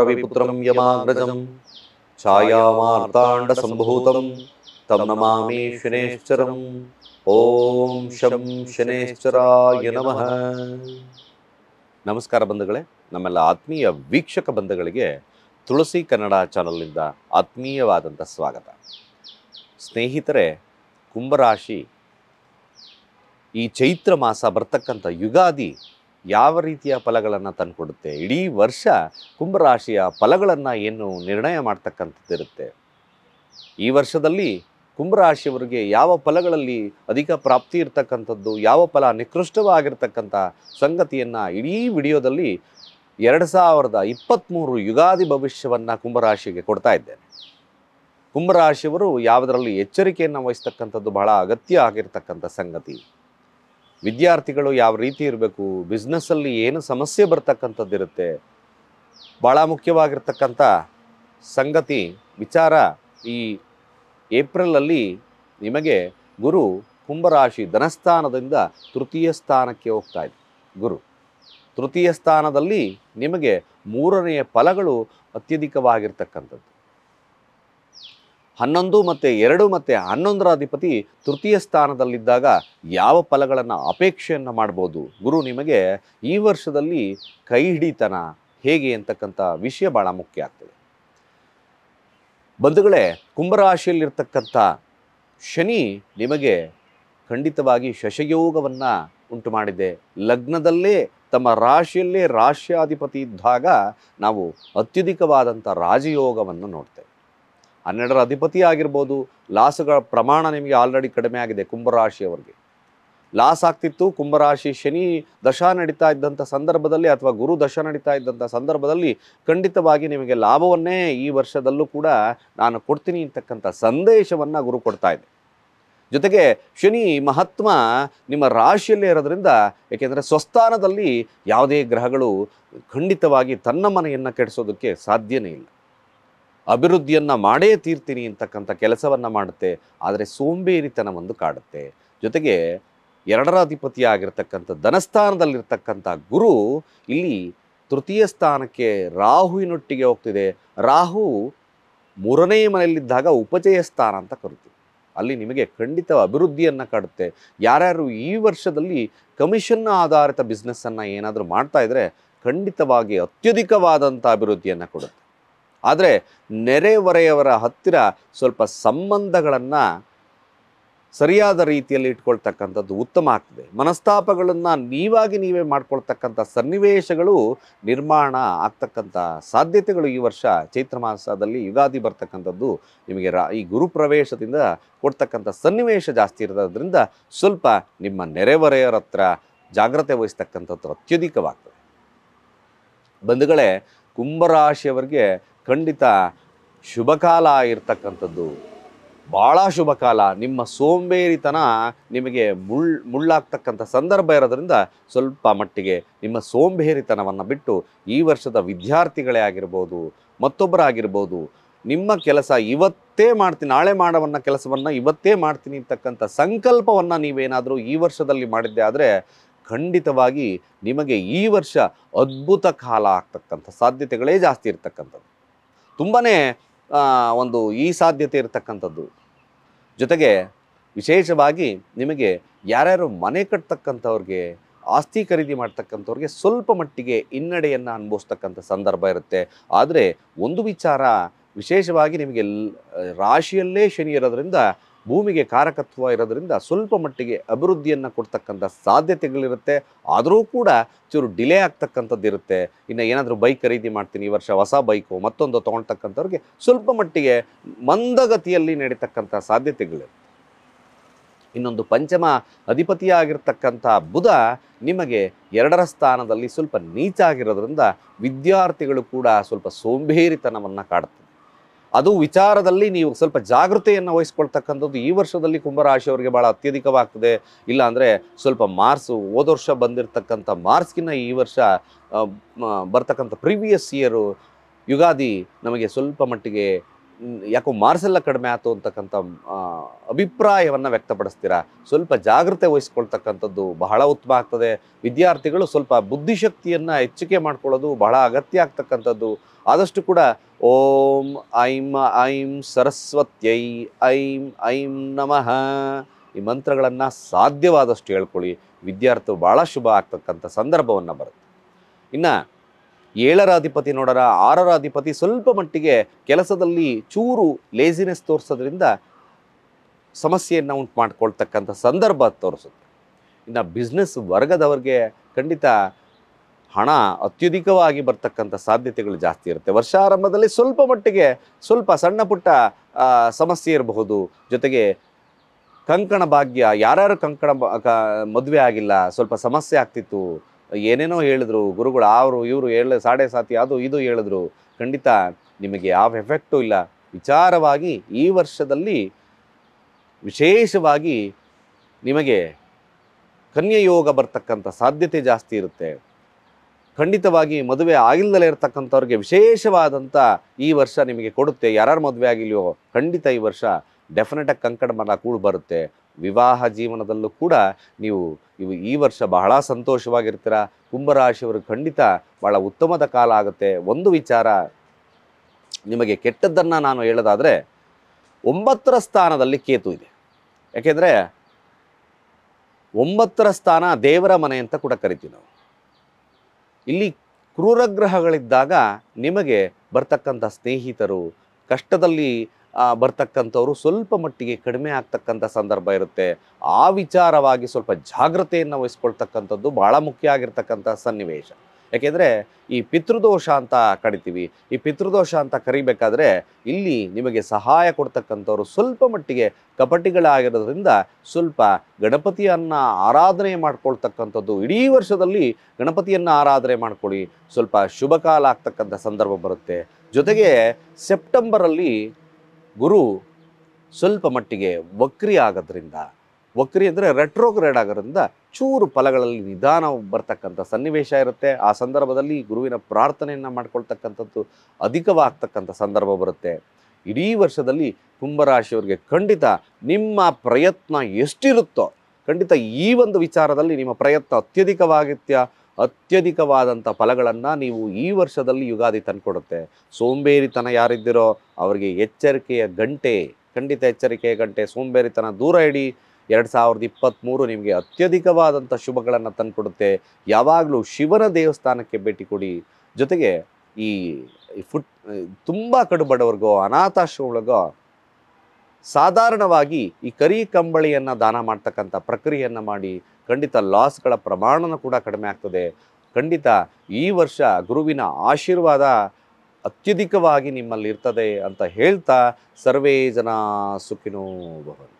ರವಿಪುತ್ರಂ ಯಮಾಗ್ರಜಂ यमाग्रजं ಸಂಭೂತಂ तं ನಮಾಮಿ शनेश्चरम् ಓಂ ಶಂ ಶನೇಶ್ವರಾಯ ನಮಃ ನಮಸ್ಕಾರ ಬಂಧುಗಳೇ ನಮ್ಮೆಲ್ಲ ಆತ್ಮೀಯ ವೀಕ್ಷಕ ಬಂಧುಗಳಿಗೆ ತುಳಸಿ ಕನ್ನಡ ಚಾನಲ್ನಿಂದ ಆತ್ಮೀಯವಾದಂಥ ಸ್ವಾಗತ ಸ್ನೇಹಿತರೆ ಕುಂಭರಾಶಿ ಈ ಚೈತ್ರ ಮಾಸ ಬರ್ತಕ್ಕಂಥ ಯುಗಾದಿ ಯಾವ ರೀತಿಯ ಫಲಗಳನ್ನು ತಂದುಕೊಡುತ್ತೆ ಇಡೀ ವರ್ಷ ಕುಂಭರಾಶಿಯ ಫಲಗಳನ್ನು ಏನು ನಿರ್ಣಯ ಮಾಡ್ತಕ್ಕಂಥದ್ದಿರುತ್ತೆ ಈ ವರ್ಷದಲ್ಲಿ ಕುಂಭರಾಶಿಯವರಿಗೆ ಯಾವ ಫಲಗಳಲ್ಲಿ ಅಧಿಕ ಪ್ರಾಪ್ತಿ ಇರ್ತಕ್ಕಂಥದ್ದು ಯಾವ ಫಲ ನಿಕೃಷ್ಟವಾಗಿರ್ತಕ್ಕಂಥ ಸಂಗತಿಯನ್ನು ಇಡೀ ವಿಡಿಯೋದಲ್ಲಿ ಎರಡು ಸಾವಿರದ ಇಪ್ಪತ್ತ್ಮೂರು ಯುಗಾದಿ ಭವಿಷ್ಯವನ್ನು ಕುಂಭರಾಶಿಗೆ ಕೊಡ್ತಾ ಇದ್ದೇನೆ ಕುಂಭರಾಶಿಯವರು ಯಾವುದರಲ್ಲಿ ಎಚ್ಚರಿಕೆಯನ್ನು ವಹಿಸ್ತಕ್ಕಂಥದ್ದು ಬಹಳ ಅಗತ್ಯ ಆಗಿರ್ತಕ್ಕಂಥ ಸಂಗತಿ ವಿದ್ಯಾರ್ಥಿಗಳು ಯಾವ ರೀತಿ ಇರಬೇಕು ಬಿಸ್ನೆಸ್ಸಲ್ಲಿ ಏನು ಸಮಸ್ಯೆ ಬರ್ತಕ್ಕಂಥದ್ದಿರುತ್ತೆ ಭಾಳ ಮುಖ್ಯವಾಗಿರ್ತಕ್ಕಂಥ ಸಂಗತಿ ವಿಚಾರ ಈ ಏಪ್ರಿಲಲ್ಲಿ ನಿಮಗೆ ಗುರು ಕುಂಭರಾಶಿ ಧನಸ್ಥಾನದಿಂದ ತೃತೀಯ ಸ್ಥಾನಕ್ಕೆ ಹೋಗ್ತಾ ಇದೆ ಗುರು ತೃತೀಯ ಸ್ಥಾನದಲ್ಲಿ ನಿಮಗೆ ಮೂರನೆಯ ಫಲಗಳು ಅತ್ಯಧಿಕವಾಗಿರ್ತಕ್ಕಂಥದ್ದು ಹನ್ನೊಂದು ಮತ್ತು ಎರಡು ಮತ್ತು ಹನ್ನೊಂದರ ಅಧಿಪತಿ ತೃತೀಯ ಸ್ಥಾನದಲ್ಲಿದ್ದಾಗ ಯಾವ ಫಲಗಳನ್ನು ಅಪೇಕ್ಷೆಯನ್ನು ಮಾಡ್ಬೋದು ಗುರು ನಿಮಗೆ ಈ ವರ್ಷದಲ್ಲಿ ಕೈ ಹಿಡಿತನ ಹೇಗೆ ಅಂತಕ್ಕಂಥ ವಿಷಯ ಭಾಳ ಮುಖ್ಯ ಆಗ್ತದೆ ಬಂಧುಗಳೇ ಕುಂಭರಾಶಿಯಲ್ಲಿರ್ತಕ್ಕಂಥ ಶನಿ ನಿಮಗೆ ಖಂಡಿತವಾಗಿ ಶಶಯೋಗವನ್ನು ಉಂಟು ಮಾಡಿದೆ ಲಗ್ನದಲ್ಲೇ ತಮ್ಮ ರಾಶಿಯಲ್ಲೇ ರಾಶ್ಯಾಧಿಪತಿ ಇದ್ದಾಗ ನಾವು ಅತ್ಯಧಿಕವಾದಂಥ ರಾಜಯೋಗವನ್ನು ನೋಡ್ತೇವೆ ಹನ್ನೆರಡರ ಅಧಿಪತಿ ಆಗಿರ್ಬೋದು ಲಾಸುಗಳ ಪ್ರಮಾಣ ನಿಮಗೆ ಆಲ್ರೆಡಿ ಕಡಿಮೆ ಆಗಿದೆ ಕುಂಭರಾಶಿಯವರಿಗೆ ಲಾಸ್ ಆಗ್ತಿತ್ತು ಕುಂಭರಾಶಿ ಶನಿ ದಶಾ ನಡೀತಾ ಇದ್ದಂಥ ಸಂದರ್ಭದಲ್ಲಿ ಅಥವಾ ಗುರು ದಶಾ ನಡೀತಾ ಇದ್ದಂಥ ಸಂದರ್ಭದಲ್ಲಿ ಖಂಡಿತವಾಗಿ ನಿಮಗೆ ಲಾಭವನ್ನೇ ಈ ವರ್ಷದಲ್ಲೂ ಕೂಡ ನಾನು ಕೊಡ್ತೀನಿ ಅಂತಕ್ಕಂಥ ಸಂದೇಶವನ್ನು ಗುರು ಕೊಡ್ತಾ ಇದೆ ಜೊತೆಗೆ ಶನಿ ಮಹಾತ್ಮ ನಿಮ್ಮ ರಾಶಿಯಲ್ಲೇ ಇರೋದ್ರಿಂದ ಏಕೆಂದರೆ ಸ್ವಸ್ಥಾನದಲ್ಲಿ ಯಾವುದೇ ಗ್ರಹಗಳು ಖಂಡಿತವಾಗಿ ತನ್ನ ಮನೆಯನ್ನು ಕೆಡಿಸೋದಕ್ಕೆ ಸಾಧ್ಯನೇ ಇಲ್ಲ ಅಭಿವೃದ್ಧಿಯನ್ನು ಮಾಡೇ ತೀರ್ತೀನಿ ಅಂತಕ್ಕಂಥ ಕೆಲಸವನ್ನು ಮಾಡುತ್ತೆ ಆದರೆ ಸೋಂಬೇರಿತನ ಒಂದು ಕಾಡುತ್ತೆ ಜೊತೆಗೆ ಎರಡರ ಅಧಿಪತಿ ಆಗಿರ್ತಕ್ಕಂಥ ಧನಸ್ಥಾನದಲ್ಲಿರ್ತಕ್ಕಂಥ ಗುರು ಇಲ್ಲಿ ತೃತೀಯ ಸ್ಥಾನಕ್ಕೆ ರಾಹುವಿನೊಟ್ಟಿಗೆ ಹೋಗ್ತಿದೆ ರಾಹು ಮೂರನೇ ಮನೆಯಲ್ಲಿದ್ದಾಗ ಉಪಜಯ ಸ್ಥಾನ ಅಂತ ಕರಿತೀವಿ ಅಲ್ಲಿ ನಿಮಗೆ ಖಂಡಿತ ಅಭಿವೃದ್ಧಿಯನ್ನು ಕಾಡುತ್ತೆ ಯಾರ್ಯಾರು ಈ ವರ್ಷದಲ್ಲಿ ಕಮಿಷನ್ ಆಧಾರಿತ ಬಿಸ್ನೆಸ್ಸನ್ನು ಏನಾದರೂ ಮಾಡ್ತಾ ಇದ್ದರೆ ಖಂಡಿತವಾಗಿ ಅತ್ಯಧಿಕವಾದಂಥ ಅಭಿವೃದ್ಧಿಯನ್ನು ಕೊಡುತ್ತೆ ಆದರೆ ಹೊರೆಯವರ ಹತ್ತಿರ ಸ್ವಲ್ಪ ಸಂಬಂಧಗಳನ್ನು ಸರಿಯಾದ ರೀತಿಯಲ್ಲಿ ಇಟ್ಕೊಳ್ತಕ್ಕಂಥದ್ದು ಉತ್ತಮ ಆಗ್ತದೆ ಮನಸ್ತಾಪಗಳನ್ನು ನೀವಾಗಿ ನೀವೇ ಮಾಡ್ಕೊಳ್ತಕ್ಕಂಥ ಸನ್ನಿವೇಶಗಳು ನಿರ್ಮಾಣ ಆಗ್ತಕ್ಕಂಥ ಸಾಧ್ಯತೆಗಳು ಈ ವರ್ಷ ಚೈತ್ರ ಮಾಸದಲ್ಲಿ ಯುಗಾದಿ ಬರ್ತಕ್ಕಂಥದ್ದು ನಿಮಗೆ ರಾ ಈ ಗುರುಪ್ರವೇಶದಿಂದ ಕೊಡ್ತಕ್ಕಂಥ ಸನ್ನಿವೇಶ ಜಾಸ್ತಿ ಇರೋದ್ರಿಂದ ಸ್ವಲ್ಪ ನಿಮ್ಮ ನೆರೆಹೊರೆಯವರ ಹತ್ರ ಜಾಗ್ರತೆ ವಹಿಸ್ತಕ್ಕಂಥದ್ದು ಅತ್ಯಧಿಕವಾಗ್ತದೆ ಬಂಧುಗಳೇ ಕುಂಭರಾಶಿಯವರಿಗೆ ಖಂಡಿತ ಶುಭಕಾಲ ಇರ್ತಕ್ಕಂಥದ್ದು ಭಾಳ ಶುಭ ಕಾಲ ನಿಮ್ಮ ಸೋಂಬೇರಿತನ ನಿಮಗೆ ಮುಳ್ ಮುಳ್ಳಾಗ್ತಕ್ಕಂಥ ಸಂದರ್ಭ ಇರೋದರಿಂದ ಸ್ವಲ್ಪ ಮಟ್ಟಿಗೆ ನಿಮ್ಮ ಸೋಂಬೇರಿತನವನ್ನು ಬಿಟ್ಟು ಈ ವರ್ಷದ ವಿದ್ಯಾರ್ಥಿಗಳೇ ಆಗಿರ್ಬೋದು ಮತ್ತೊಬ್ಬರಾಗಿರ್ಬೋದು ನಿಮ್ಮ ಕೆಲಸ ಇವತ್ತೇ ಮಾಡ್ತೀನಿ ನಾಳೆ ಮಾಡವನ್ನ ಕೆಲಸವನ್ನು ಇವತ್ತೇ ಮಾಡ್ತೀನಿ ಅಂತಕ್ಕಂಥ ಸಂಕಲ್ಪವನ್ನು ನೀವೇನಾದರೂ ಈ ವರ್ಷದಲ್ಲಿ ಮಾಡಿದ್ದೆ ಆದರೆ ಖಂಡಿತವಾಗಿ ನಿಮಗೆ ಈ ವರ್ಷ ಅದ್ಭುತ ಕಾಲ ಆಗ್ತಕ್ಕಂಥ ಸಾಧ್ಯತೆಗಳೇ ಜಾಸ್ತಿ ಇರ್ತಕ್ಕಂಥದ್ದು ತುಂಬಾ ಒಂದು ಈ ಸಾಧ್ಯತೆ ಇರತಕ್ಕಂಥದ್ದು ಜೊತೆಗೆ ವಿಶೇಷವಾಗಿ ನಿಮಗೆ ಯಾರ್ಯಾರು ಮನೆ ಕಟ್ತಕ್ಕಂಥವ್ರಿಗೆ ಆಸ್ತಿ ಖರೀದಿ ಮಾಡ್ತಕ್ಕಂಥವ್ರಿಗೆ ಸ್ವಲ್ಪ ಮಟ್ಟಿಗೆ ಹಿನ್ನಡೆಯನ್ನು ಅನುಭವಿಸ್ತಕ್ಕಂಥ ಸಂದರ್ಭ ಇರುತ್ತೆ ಆದರೆ ಒಂದು ವಿಚಾರ ವಿಶೇಷವಾಗಿ ನಿಮಗೆ ರಾಶಿಯಲ್ಲೇ ಶನಿ ಇರೋದರಿಂದ ಭೂಮಿಗೆ ಕಾರಕತ್ವ ಇರೋದರಿಂದ ಸ್ವಲ್ಪ ಮಟ್ಟಿಗೆ ಅಭಿವೃದ್ಧಿಯನ್ನು ಕೊಡ್ತಕ್ಕಂಥ ಸಾಧ್ಯತೆಗಳಿರುತ್ತೆ ಆದರೂ ಕೂಡ ಚೂರು ಡಿಲೇ ಆಗ್ತಕ್ಕಂಥದ್ದು ಇರುತ್ತೆ ಇನ್ನು ಏನಾದರೂ ಬೈಕ್ ಖರೀದಿ ಮಾಡ್ತೀನಿ ಈ ವರ್ಷ ಹೊಸ ಬೈಕು ಮತ್ತೊಂದು ತೊಗೊಳ್ತಕ್ಕಂಥವ್ರಿಗೆ ಸ್ವಲ್ಪ ಮಟ್ಟಿಗೆ ಮಂದಗತಿಯಲ್ಲಿ ನಡೀತಕ್ಕಂಥ ಸಾಧ್ಯತೆಗಳಿರುತ್ತೆ ಇನ್ನೊಂದು ಪಂಚಮ ಅಧಿಪತಿಯಾಗಿರ್ತಕ್ಕಂಥ ಬುಧ ನಿಮಗೆ ಎರಡರ ಸ್ಥಾನದಲ್ಲಿ ಸ್ವಲ್ಪ ನೀಚ ಆಗಿರೋದ್ರಿಂದ ವಿದ್ಯಾರ್ಥಿಗಳು ಕೂಡ ಸ್ವಲ್ಪ ಸೋಂಬೇರಿತನವನ್ನು ಕಾಡುತ್ತೆ ಅದು ವಿಚಾರದಲ್ಲಿ ನೀವು ಸ್ವಲ್ಪ ಜಾಗೃತೆಯನ್ನು ವಹಿಸ್ಕೊಳ್ತಕ್ಕಂಥದ್ದು ಈ ವರ್ಷದಲ್ಲಿ ಕುಂಭರಾಶಿಯವರಿಗೆ ಭಾಳ ಅತ್ಯಧಿಕವಾಗ್ತದೆ ಇಲ್ಲಾಂದರೆ ಸ್ವಲ್ಪ ಮಾರ್ಸು ಹೋದ ವರ್ಷ ಬಂದಿರತಕ್ಕಂಥ ಮಾರ್ಸ್ಗಿನ್ನ ಈ ವರ್ಷ ಬರ್ತಕ್ಕಂಥ ಪ್ರೀವಿಯಸ್ ಇಯರು ಯುಗಾದಿ ನಮಗೆ ಸ್ವಲ್ಪ ಮಟ್ಟಿಗೆ ಯಾಕೋ ಮಾರ್ಸೆಲ್ಲ ಕಡಿಮೆ ಆಯ್ತು ಅಂತಕ್ಕಂಥ ಅಭಿಪ್ರಾಯವನ್ನು ವ್ಯಕ್ತಪಡಿಸ್ತೀರಾ ಸ್ವಲ್ಪ ಜಾಗ್ರತೆ ವಹಿಸ್ಕೊಳ್ತಕ್ಕಂಥದ್ದು ಬಹಳ ಉತ್ತಮ ಆಗ್ತದೆ ವಿದ್ಯಾರ್ಥಿಗಳು ಸ್ವಲ್ಪ ಬುದ್ಧಿಶಕ್ತಿಯನ್ನು ಹೆಚ್ಚಿಗೆ ಮಾಡ್ಕೊಳ್ಳೋದು ಬಹಳ ಅಗತ್ಯ ಆಗ್ತಕ್ಕಂಥದ್ದು ಆದಷ್ಟು ಕೂಡ ಓಂ ಐಂ ಐಂ ಸರಸ್ವತ್ಯೈ ಐಂ ಐಂ ನಮಃ ಈ ಮಂತ್ರಗಳನ್ನು ಸಾಧ್ಯವಾದಷ್ಟು ಹೇಳ್ಕೊಳ್ಳಿ ವಿದ್ಯಾರ್ಥಿ ಭಾಳ ಶುಭ ಆಗ್ತಕ್ಕಂಥ ಸಂದರ್ಭವನ್ನು ಬರುತ್ತೆ ಇನ್ನು ಏಳರ ಅಧಿಪತಿ ನೋಡರ ಆರರ ಅಧಿಪತಿ ಸ್ವಲ್ಪ ಮಟ್ಟಿಗೆ ಕೆಲಸದಲ್ಲಿ ಚೂರು ಲೇಜಿನೆಸ್ ತೋರಿಸೋದ್ರಿಂದ ಸಮಸ್ಯೆಯನ್ನು ಉಂಟು ಮಾಡ್ಕೊಳ್ತಕ್ಕಂಥ ಸಂದರ್ಭ ತೋರಿಸುತ್ತೆ ಇನ್ನು ಬಿಸ್ನೆಸ್ ವರ್ಗದವ್ರಿಗೆ ಖಂಡಿತ ಹಣ ಅತ್ಯಧಿಕವಾಗಿ ಬರ್ತಕ್ಕಂಥ ಸಾಧ್ಯತೆಗಳು ಜಾಸ್ತಿ ಇರುತ್ತೆ ವರ್ಷಾರಂಭದಲ್ಲಿ ಸ್ವಲ್ಪ ಮಟ್ಟಿಗೆ ಸ್ವಲ್ಪ ಸಣ್ಣ ಪುಟ್ಟ ಸಮಸ್ಯೆ ಇರಬಹುದು ಜೊತೆಗೆ ಕಂಕಣ ಭಾಗ್ಯ ಯಾರ್ಯಾರು ಕಂಕಣ ಮದುವೆ ಆಗಿಲ್ಲ ಸ್ವಲ್ಪ ಸಮಸ್ಯೆ ಆಗ್ತಿತ್ತು ಏನೇನೋ ಹೇಳಿದ್ರು ಗುರುಗಳು ಅವರು ಇವರು ಹೇಳ ಸಾಡೆ ಸಾತಿ ಅದು ಇದು ಹೇಳಿದ್ರು ಖಂಡಿತ ನಿಮಗೆ ಯಾವ ಎಫೆಕ್ಟು ಇಲ್ಲ ವಿಚಾರವಾಗಿ ಈ ವರ್ಷದಲ್ಲಿ ವಿಶೇಷವಾಗಿ ನಿಮಗೆ ಕನ್ಯಯೋಗ ಬರ್ತಕ್ಕಂಥ ಸಾಧ್ಯತೆ ಜಾಸ್ತಿ ಇರುತ್ತೆ ಖಂಡಿತವಾಗಿ ಮದುವೆ ಆಗಿಲ್ಲದಲೇ ಇರತಕ್ಕಂಥವ್ರಿಗೆ ವಿಶೇಷವಾದಂಥ ಈ ವರ್ಷ ನಿಮಗೆ ಕೊಡುತ್ತೆ ಯಾರು ಮದುವೆ ಆಗಿಲ್ಲೋ ಖಂಡಿತ ಈ ವರ್ಷ ಡೆಫಿನೆಟಾಗಿ ಕಂಕಣ ಮರ ಕೂಡು ಬರುತ್ತೆ ವಿವಾಹ ಜೀವನದಲ್ಲೂ ಕೂಡ ನೀವು ಇವು ಈ ವರ್ಷ ಬಹಳ ಸಂತೋಷವಾಗಿರ್ತೀರ ಕುಂಭರಾಶಿಯವರು ಖಂಡಿತ ಬಹಳ ಉತ್ತಮದ ಕಾಲ ಆಗುತ್ತೆ ಒಂದು ವಿಚಾರ ನಿಮಗೆ ಕೆಟ್ಟದ್ದನ್ನು ನಾನು ಹೇಳೋದಾದರೆ ಒಂಬತ್ತರ ಸ್ಥಾನದಲ್ಲಿ ಕೇತು ಇದೆ ಯಾಕೆಂದರೆ ಒಂಬತ್ತರ ಸ್ಥಾನ ದೇವರ ಮನೆ ಅಂತ ಕೂಡ ಕರಿತೀವಿ ನಾವು ಇಲ್ಲಿ ಕ್ರೂರಗ್ರಹಗಳಿದ್ದಾಗ ನಿಮಗೆ ಬರ್ತಕ್ಕಂಥ ಸ್ನೇಹಿತರು ಕಷ್ಟದಲ್ಲಿ ಬರ್ತಕ್ಕಂಥವ್ರು ಸ್ವಲ್ಪ ಮಟ್ಟಿಗೆ ಕಡಿಮೆ ಆಗ್ತಕ್ಕಂಥ ಸಂದರ್ಭ ಇರುತ್ತೆ ಆ ವಿಚಾರವಾಗಿ ಸ್ವಲ್ಪ ಜಾಗ್ರತೆಯನ್ನು ವಹಿಸ್ಕೊಳ್ತಕ್ಕಂಥದ್ದು ಭಾಳ ಮುಖ್ಯ ಆಗಿರ್ತಕ್ಕಂಥ ಸನ್ನಿವೇಶ ಯಾಕೆಂದರೆ ಈ ಪಿತೃದೋಷ ಅಂತ ಕಡಿತೀವಿ ಈ ಪಿತೃದೋಷ ಅಂತ ಕರಿಬೇಕಾದ್ರೆ ಇಲ್ಲಿ ನಿಮಗೆ ಸಹಾಯ ಕೊಡ್ತಕ್ಕಂಥವ್ರು ಸ್ವಲ್ಪ ಮಟ್ಟಿಗೆ ಕಪಟಿಗಳಾಗಿರೋದ್ರಿಂದ ಸ್ವಲ್ಪ ಗಣಪತಿಯನ್ನು ಆರಾಧನೆ ಮಾಡ್ಕೊಳ್ತಕ್ಕಂಥದ್ದು ಇಡೀ ವರ್ಷದಲ್ಲಿ ಗಣಪತಿಯನ್ನು ಆರಾಧನೆ ಮಾಡ್ಕೊಳ್ಳಿ ಸ್ವಲ್ಪ ಶುಭ ಕಾಲ ಆಗ್ತಕ್ಕಂಥ ಸಂದರ್ಭ ಬರುತ್ತೆ ಜೊತೆಗೆ ಸೆಪ್ಟೆಂಬರಲ್ಲಿ ಗುರು ಸ್ವಲ್ಪ ಮಟ್ಟಿಗೆ ವಕ್ರಿ ಆಗೋದ್ರಿಂದ ವಕ್ರಿ ಅಂದರೆ ರೆಟ್ರೋಗ್ರೇಡ್ ಆಗೋದ್ರಿಂದ ಚೂರು ಫಲಗಳಲ್ಲಿ ನಿಧಾನ ಬರ್ತಕ್ಕಂಥ ಸನ್ನಿವೇಶ ಇರುತ್ತೆ ಆ ಸಂದರ್ಭದಲ್ಲಿ ಗುರುವಿನ ಪ್ರಾರ್ಥನೆಯನ್ನು ಮಾಡ್ಕೊಳ್ತಕ್ಕಂಥದ್ದು ಅಧಿಕವಾಗ್ತಕ್ಕಂಥ ಸಂದರ್ಭ ಬರುತ್ತೆ ಇಡೀ ವರ್ಷದಲ್ಲಿ ಕುಂಭರಾಶಿಯವರಿಗೆ ಖಂಡಿತ ನಿಮ್ಮ ಪ್ರಯತ್ನ ಎಷ್ಟಿರುತ್ತೋ ಖಂಡಿತ ಈ ಒಂದು ವಿಚಾರದಲ್ಲಿ ನಿಮ್ಮ ಪ್ರಯತ್ನ ಅತ್ಯಧಿಕವಾಗಿತ್ಯ ಅತ್ಯಧಿಕವಾದಂಥ ಫಲಗಳನ್ನು ನೀವು ಈ ವರ್ಷದಲ್ಲಿ ಯುಗಾದಿ ತಂದುಕೊಡುತ್ತೆ ಸೋಂಬೇರಿತನ ಯಾರಿದ್ದಿರೋ ಅವರಿಗೆ ಎಚ್ಚರಿಕೆಯ ಗಂಟೆ ಖಂಡಿತ ಎಚ್ಚರಿಕೆಯ ಗಂಟೆ ಸೋಂಬೇರಿತನ ದೂರ ಇಡಿ ಎರಡು ಸಾವಿರದ ಇಪ್ಪತ್ತ್ಮೂರು ನಿಮಗೆ ಅತ್ಯಧಿಕವಾದಂಥ ಶುಭಗಳನ್ನು ತಂದುಕೊಡುತ್ತೆ ಯಾವಾಗಲೂ ಶಿವನ ದೇವಸ್ಥಾನಕ್ಕೆ ಭೇಟಿ ಕೊಡಿ ಜೊತೆಗೆ ಈ ಫುಟ್ ತುಂಬ ಕಡುಬಡವ್ರಿಗೋ ಅನಾಥಾಶ್ರಮಗಳಿಗೋ ಸಾಧಾರಣವಾಗಿ ಈ ಕರಿ ಕಂಬಳಿಯನ್ನು ದಾನ ಮಾಡ್ತಕ್ಕಂಥ ಪ್ರಕ್ರಿಯೆಯನ್ನು ಮಾಡಿ ಖಂಡಿತ ಲಾಸ್ಗಳ ಪ್ರಮಾಣನ ಕೂಡ ಕಡಿಮೆ ಆಗ್ತದೆ ಖಂಡಿತ ಈ ವರ್ಷ ಗುರುವಿನ ಆಶೀರ್ವಾದ ಅತ್ಯಧಿಕವಾಗಿ ನಿಮ್ಮಲ್ಲಿ ಇರ್ತದೆ ಅಂತ ಹೇಳ್ತಾ ಸರ್ವೇ ಜನ ಸುಖಿನೋ ಭವನ್